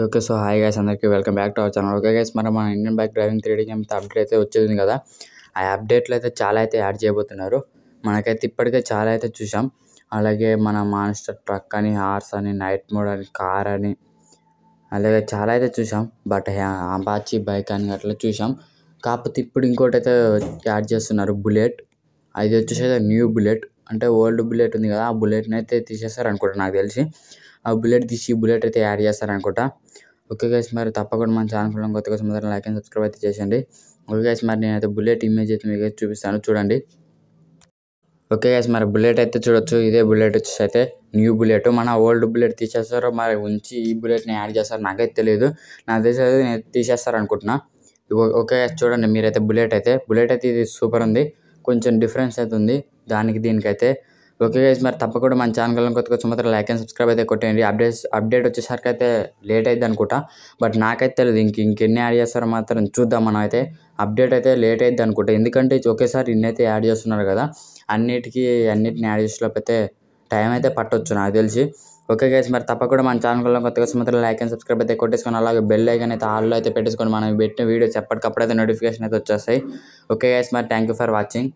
okay okay so hi guys అందరికీ welcome back to our channel okay guys మరి మన Indian bike driving three D game update అయితే వచ్చేది కదా ఆ అప్డేట్లు అయితే చాలా అయితే యాడ్ చేయబోతున్నారు మనకైతే ఇప్పటికే చాలా అయితే చూసాం అలాగే మన మాన్స్టర్ ట్రక్ అని హార్స్ అని నైట్ మోడ్ అని కార్ అని అలాగే చాలా అయితే చూసాం బట్ అంబాచి బైక్ అని అట్లా చూసాం కాకపోతే ఇప్పుడు ఇంకోటి అయితే యాడ్ చేస్తున్నారు బుల్లెట్ అది వచ్చేసి న్యూ బుల్లెట్ అంటే ఓల్డ్ బుల్లెట్ ఉంది కదా ఆ బుల్లెట్ని అయితే తీసేస్తారు అనుకుంటా నాకు తెలిసి ఆ బుల్లెట్ తీసి బుల్లెట్ అయితే యాడ్ చేస్తారనుకుంటా ఓకే గైస్ మరి తప్పకుండా మన ఛానల్ కొత్త కొత్తగా మొదట లైక్ అండ్ సబ్స్క్రైబ్ అయితే చేయండి ఓకే గైస్ మరి నేనైతే బుల్లెట్ ఇమేజ్ అయితే మీకు చూపిస్తాను చూడండి ఓకే గైస్ మరి బుల్లెట్ అయితే చూడొచ్చు ఇదే బుల్లెట్ వచ్చేసి అయితే న్యూ బుల్లెట్ మన ఓల్డ్ బుల్లెట్ తీసేస్తారో మరి ఉంచి ఈ బుల్లెట్ని యాడ్ చేస్తారు నాకైతే తెలియదు దగ్గర తెలిసి నేను తీసేస్తారు అనుకుంటున్నా ఓకే గైస్ చూడండి మీరైతే బుల్లెట్ అయితే బుల్లెట్ అయితే ఇది సూపర్ ఉంది కొంచెం డిఫరెన్స్ అయితే ఉంది దానికి దీనికైతే ఓకే గైస్ మరి తప్పకుండా మన ఛానల్ కొత్త కొంచెం మాత్రం లైక్ అండ్ సబ్స్క్రైబ్ అయితే కొట్టేయండి అప్డేట్స్ అప్డేట్ వచ్చేసరికి అయితే లేట్ అయింది అనుకుంటా బట్ నాకైతే తెలియదు ఇంక ఇంకెన్ని యాడ్ చేస్తారో మాత్రం చూద్దాం మనం అయితే అప్డేట్ అయితే లేట్ అయింది అనుకుంటా ఎందుకంటే ఒకేసారి ఇన్నైతే యాడ్ చేస్తున్నారు కదా అన్నిటికీ అన్నిటిని యాడ్ చేసేలోపైతే టైం అయితే పట్టొచ్చు నాకు తెలిసి ఓకే గైస్ మరి తప్పకుండా మన కొత్త కొత్తగా మాత్రం లైక్ అండ్ సబ్స్క్రైబ్ అయితే కొట్టేసుకొని అలాగే బెల్ ఐకన్ అయితే ఆల్లో అయితే పెట్టేసుకొని మనం పెట్టిన వీడియోస్ ఎప్పటికప్పుడు అయితే నోటిఫికేషన్ అయితే వచ్చేస్తాయి ఓకే గైస్ మరి థ్యాంక్ యూ ఫర్ వాచింగ్